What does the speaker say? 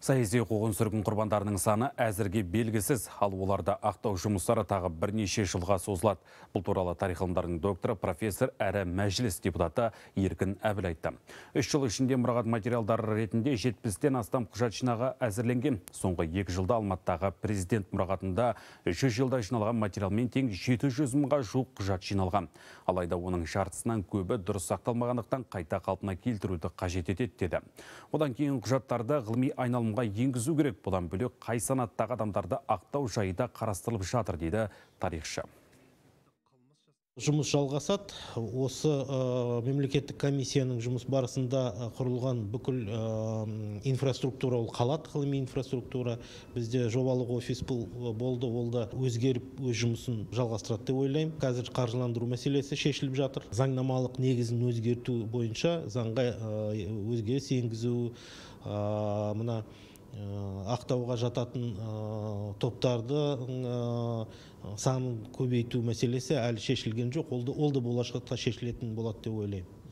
Саяси қоғын сүргін құрбандарының саны әзірге белгісіз, ал оларды ақтау жұмыстары тағы бірнеше жылға созылады. Бұл туралы тарих ғылымдарының докторы, профессор әрі мәжіліс депутаты Еркін Әбіл айтты. Үш жыл ішінде мұрағат материалдары ретінде 70-тен астам құжат жинағы әзірленген. Соңғы екі жылда Алматыдағы президент мұрағатында 300 жылда жиналған материалмен тең 700 мыңға жуық құжат жиналған. Алайда оның жартысынан көбі дұрыс сақталмағандықтан қайта қалпына келтіруді қажет етеді деді. Одан кейін құжаттарды ғылыми айналым құрылымға енгізу керек бұдан бөлек қай санаттағы адамдарды ақтау жайы да қарастырылып жатыр дейді тарихшы жұмыс жалғасады осы ә, мемлекеттік комиссияның жұмыс барысында э, құрылған бүкіл ә, инфраструктура ол қалады ғылыми инфраструктура бізде жобалық офис бұл болды ол да өзгеріп өз жұмысын жалғастырады деп ойлаймын қазір қаржыландыру мәселесі шешіліп жатыр заңнамалық негізін өзгерту бойынша заңға өзгеріс енгізу мына ақтауға жататын топтарды санын көбейту мәселесі әлі шешілген жоқ ол да болашақта шешілетін болады деп ойлаймын